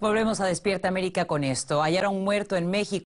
Volvemos a Despierta América con esto. Hallaron muerto en México.